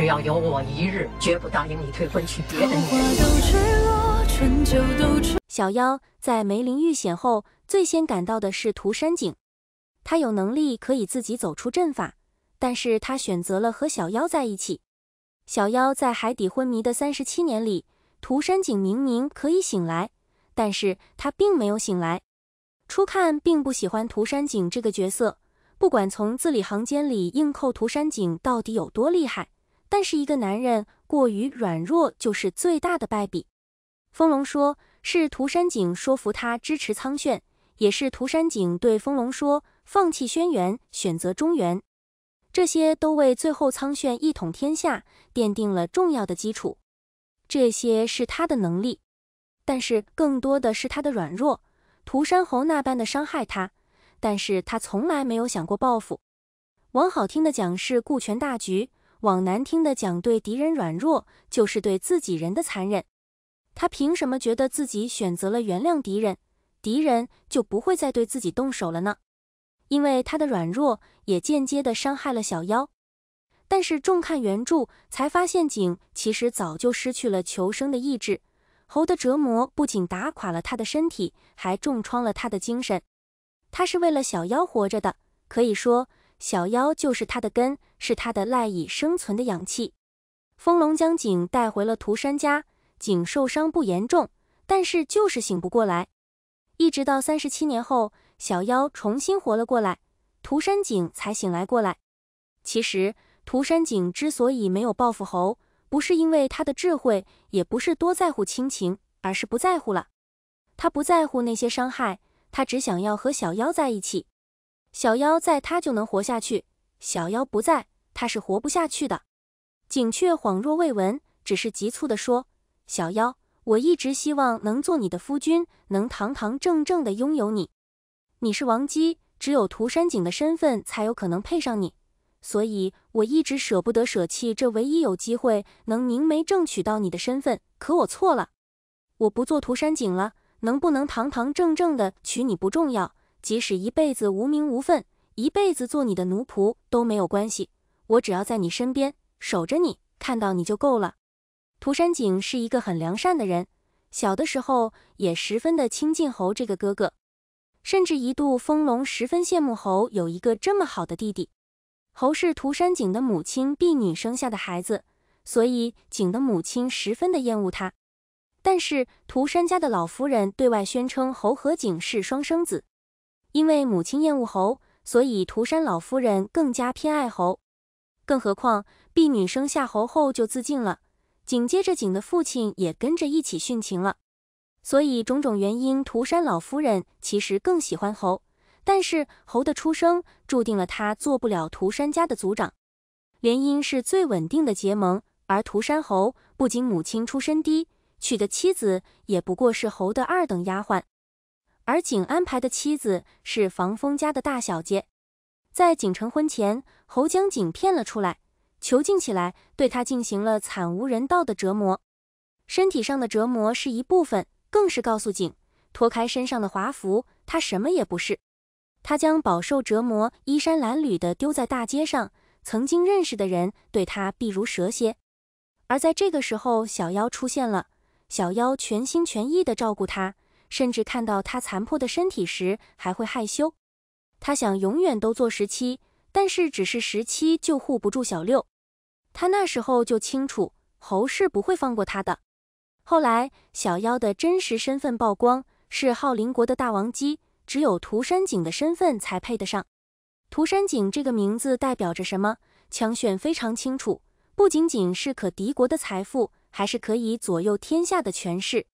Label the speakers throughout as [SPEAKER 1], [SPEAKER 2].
[SPEAKER 1] 只要有我一日，绝不答应你退婚娶别的女人。小妖在梅林遇险后，最先赶到的是涂山璟。他有能力可以自己走出阵法，但是他选择了和小妖在一起。小妖在海底昏迷的三十七年里，涂山璟明明可以醒来，但是他并没有醒来。初看并不喜欢涂山璟这个角色，不管从字里行间里硬扣涂山璟到底有多厉害。但是一个男人过于软弱就是最大的败笔。封龙说：“是涂山璟说服他支持苍炫，也是涂山璟对封龙说放弃轩辕，选择中原，这些都为最后苍炫一统天下奠定了重要的基础。这些是他的能力，但是更多的是他的软弱。涂山侯那般的伤害他，但是他从来没有想过报复。往好听的讲是顾全大局。”往难听的讲，对敌人软弱就是对自己人的残忍。他凭什么觉得自己选择了原谅敌人，敌人就不会再对自己动手了呢？因为他的软弱也间接的伤害了小妖。但是重看原著才发现，景其实早就失去了求生的意志。猴的折磨不仅打垮了他的身体，还重创了他的精神。他是为了小妖活着的，可以说。小妖就是他的根，是他的赖以生存的氧气。风龙将景带回了涂山家，景受伤不严重，但是就是醒不过来。一直到三十七年后，小妖重新活了过来，涂山璟才醒来过来。其实，涂山璟之所以没有报复猴，不是因为他的智慧，也不是多在乎亲情，而是不在乎了。他不在乎那些伤害，他只想要和小妖在一起。小妖在他就能活下去，小妖不在他是活不下去的。景却恍若未闻，只是急促的说：“小妖，我一直希望能做你的夫君，能堂堂正正的拥有你。你是王姬，只有涂山璟的身份才有可能配上你，所以我一直舍不得舍弃这唯一有机会能明媒正娶到你的身份。可我错了，我不做涂山璟了，能不能堂堂正正的娶你不重要。”即使一辈子无名无份，一辈子做你的奴仆都没有关系。我只要在你身边守着你，看到你就够了。涂山璟是一个很良善的人，小的时候也十分的亲近侯这个哥哥，甚至一度封龙十分羡慕侯有一个这么好的弟弟。侯是涂山璟的母亲婢女生下的孩子，所以璟的母亲十分的厌恶他。但是涂山家的老夫人对外宣称侯和璟是双生子。因为母亲厌恶猴，所以涂山老夫人更加偏爱猴。更何况婢女生下猴后就自尽了，紧接着景的父亲也跟着一起殉情了。所以种种原因，涂山老夫人其实更喜欢猴，但是猴的出生注定了他做不了涂山家的族长。联姻是最稳定的结盟，而涂山侯不仅母亲出身低，娶的妻子也不过是侯的二等丫鬟。而景安排的妻子是防风家的大小姐，在景成婚前，侯将景骗了出来，囚禁起来，对他进行了惨无人道的折磨。身体上的折磨是一部分，更是告诉景，脱开身上的华服，他什么也不是。他将饱受折磨、衣衫褴褛的丢在大街上，曾经认识的人对他避如蛇蝎。而在这个时候，小妖出现了，小妖全心全意的照顾他。甚至看到他残破的身体时还会害羞。他想永远都做十七，但是只是十七就护不住小六。他那时候就清楚，侯是不会放过他的。后来，小妖的真实身份曝光，是浩林国的大王姬。只有涂山璟的身份才配得上。涂山璟这个名字代表着什么？强选非常清楚，不仅仅是可敌国的财富，还是可以左右天下的权势。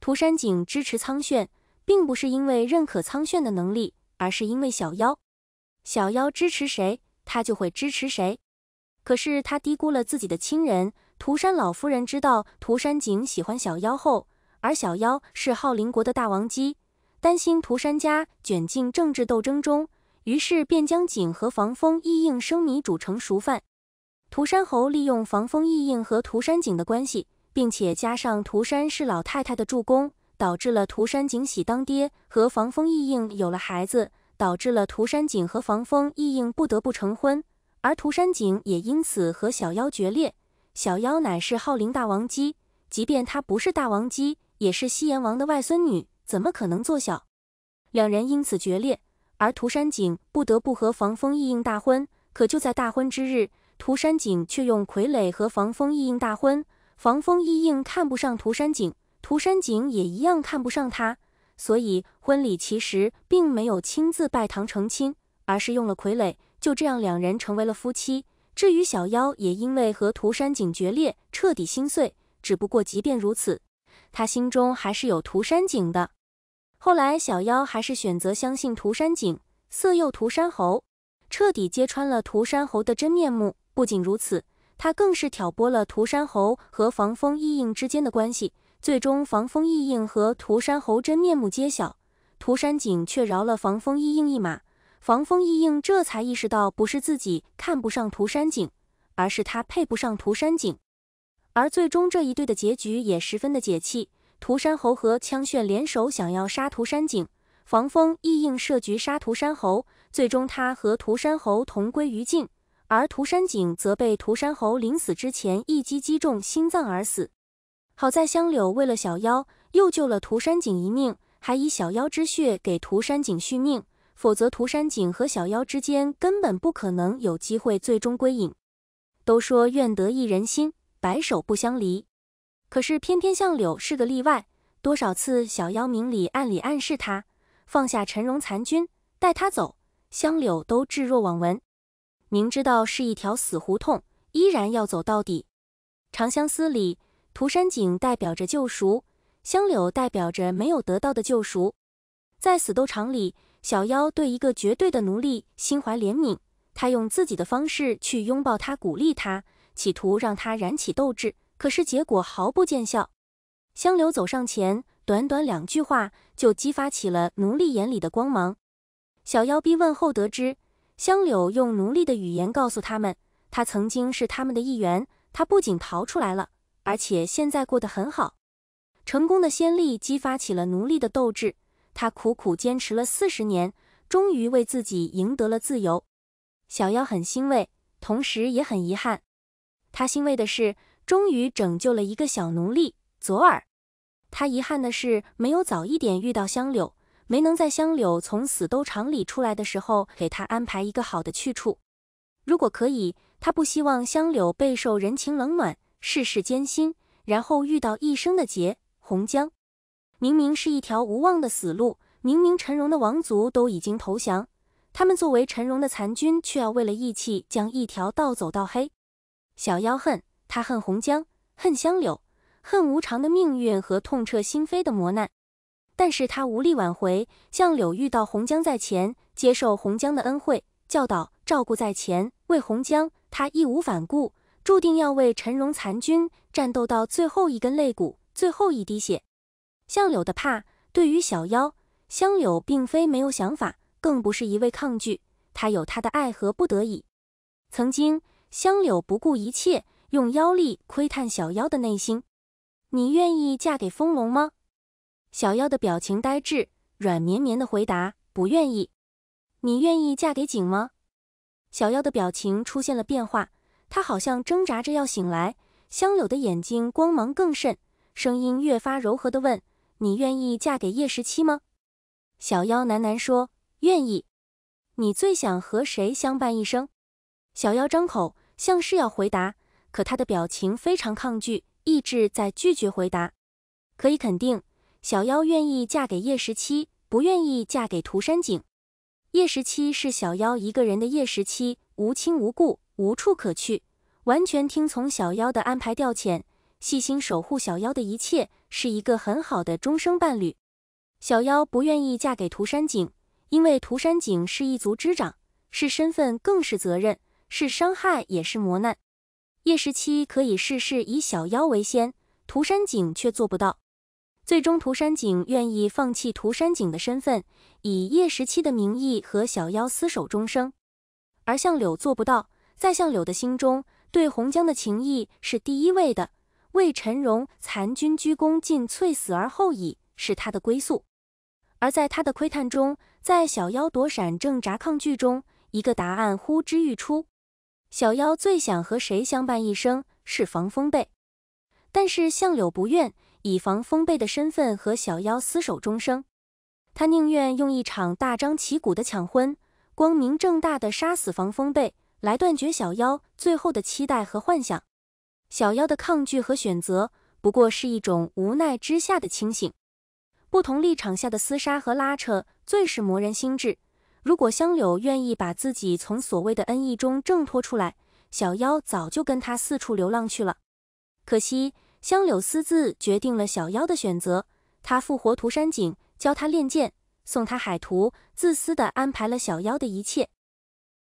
[SPEAKER 1] 涂山璟支持苍炫，并不是因为认可苍炫的能力，而是因为小妖。小妖支持谁，他就会支持谁。可是他低估了自己的亲人。涂山老夫人知道涂山璟喜欢小妖后，而小妖是浩邻国的大王姬，担心涂山家卷进政治斗争中，于是便将璟和防风意映生米煮成熟饭。涂山侯利用防风意映和涂山璟的关系。并且加上涂山是老太太的助攻，导致了涂山璟喜当爹和防风意映有了孩子，导致了涂山璟和防风意映不得不成婚，而涂山璟也因此和小妖决裂。小妖乃是昊灵大王姬，即便她不是大王姬，也是西炎王的外孙女，怎么可能做小？两人因此决裂，而涂山璟不得不和防风意映大婚。可就在大婚之日，涂山璟却用傀儡和防风意映大婚。防风意映看不上涂山璟，涂山璟也一样看不上他，所以婚礼其实并没有亲自拜堂成亲，而是用了傀儡。就这样，两人成为了夫妻。至于小妖，也因为和涂山璟决裂，彻底心碎。只不过，即便如此，他心中还是有涂山璟的。后来，小妖还是选择相信涂山璟，色诱涂山侯，彻底揭穿了涂山侯的真面目。不仅如此。他更是挑拨了涂山侯和防风意映之间的关系，最终防风意映和涂山侯真面目揭晓，涂山璟却饶了防风意映一马，防风意映这才意识到不是自己看不上涂山璟，而是他配不上涂山璟。而最终这一对的结局也十分的解气，涂山侯和枪炫联手想要杀涂山璟，防风意映设局杀涂山侯，最终他和涂山侯同归于尽。而涂山璟则被涂山侯临死之前一击击中心脏而死。好在香柳为了小妖，又救了涂山璟一命，还以小妖之血给涂山璟续命，否则涂山璟和小妖之间根本不可能有机会最终归隐。都说愿得一人心，白首不相离，可是偏偏相柳是个例外。多少次小妖明里暗里暗示他放下陈荣残军，带他走，香柳都置若罔闻。明知道是一条死胡同，依然要走到底。《长相思》里，涂山璟代表着救赎，香柳代表着没有得到的救赎。在死斗场里，小妖对一个绝对的奴隶心怀怜悯，他用自己的方式去拥抱他，鼓励他，企图让他燃起斗志。可是结果毫不见效。香柳走上前，短短两句话就激发起了奴隶眼里的光芒。小妖逼问后得知。香柳用奴隶的语言告诉他们，他曾经是他们的一员。他不仅逃出来了，而且现在过得很好。成功的先例激发起了奴隶的斗志。他苦苦坚持了四十年，终于为自己赢得了自由。小妖很欣慰，同时也很遗憾。他欣慰的是，终于拯救了一个小奴隶左耳；他遗憾的是，没有早一点遇到香柳。没能在香柳从死兜场里出来的时候，给他安排一个好的去处。如果可以，他不希望香柳备受人情冷暖、世事艰辛，然后遇到一生的劫。洪江明明是一条无望的死路，明明陈荣的王族都已经投降，他们作为陈荣的残军，却要为了义气将一条道走到黑。小妖恨，他恨洪江，恨香柳，恨无常的命运和痛彻心扉的磨难。但是他无力挽回。相柳遇到洪江在前，接受洪江的恩惠、教导、照顾在前。为洪江，他义无反顾，注定要为陈荣残军战斗到最后一根肋骨、最后一滴血。相柳的怕，对于小妖，香柳并非没有想法，更不是一味抗拒。他有他的爱和不得已。曾经，香柳不顾一切，用妖力窥探小妖的内心：“你愿意嫁给风龙吗？”小妖的表情呆滞，软绵绵的回答：“不愿意。”“你愿意嫁给景吗？”小妖的表情出现了变化，她好像挣扎着要醒来。香柳的眼睛光芒更甚，声音越发柔和的问：“你愿意嫁给叶十七吗？”小妖喃喃说：“愿意。”“你最想和谁相伴一生？”小妖张口，像是要回答，可她的表情非常抗拒，意志在拒绝回答。可以肯定。小妖愿意嫁给叶十七，不愿意嫁给涂山璟。叶十七是小妖一个人的，叶十七无亲无故，无处可去，完全听从小妖的安排调遣，细心守护小妖的一切，是一个很好的终生伴侣。小妖不愿意嫁给涂山璟，因为涂山璟是一族之长，是身份更是责任，是伤害也是磨难。叶十七可以事事以小妖为先，涂山璟却做不到。最终，涂山璟愿意放弃涂山璟的身份，以叶十七的名义和小妖厮守终生。而向柳做不到，在向柳的心中，对洪江的情谊是第一位的，为陈荣残军鞠躬尽瘁，死而后已，是他的归宿。而在他的窥探中，在小妖躲闪、挣扎、抗拒中，一个答案呼之欲出：小妖最想和谁相伴一生，是防风被。但是相柳不愿以防风被的身份和小妖厮守终生，他宁愿用一场大张旗鼓的抢婚，光明正大的杀死防风被，来断绝小妖最后的期待和幻想。小妖的抗拒和选择，不过是一种无奈之下的清醒。不同立场下的厮杀和拉扯，最是磨人心智。如果香柳愿意把自己从所谓的恩义中挣脱出来，小妖早就跟他四处流浪去了。可惜，香柳私自决定了小妖的选择。他复活涂山璟，教他练剑，送他海图，自私地安排了小妖的一切。